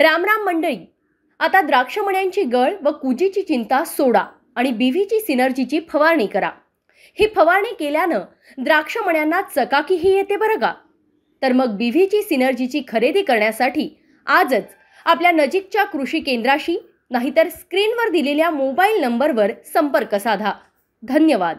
रामराम मंडळी आता द्राक्षमण्यांची गळ व कुजीची चिंता सोडा आणि बिव्हीची सिनर्जीची फवारणी करा ही फवारणी केल्यानं द्राक्षमण्यांना चकाकीही येते बरं का तर मग बिव्हीची सिनर्जीची खरेदी करण्यासाठी आजच आपल्या नजीकच्या कृषी केंद्राशी नाहीतर स्क्रीनवर दिलेल्या मोबाईल नंबरवर संपर्क साधा धन्यवाद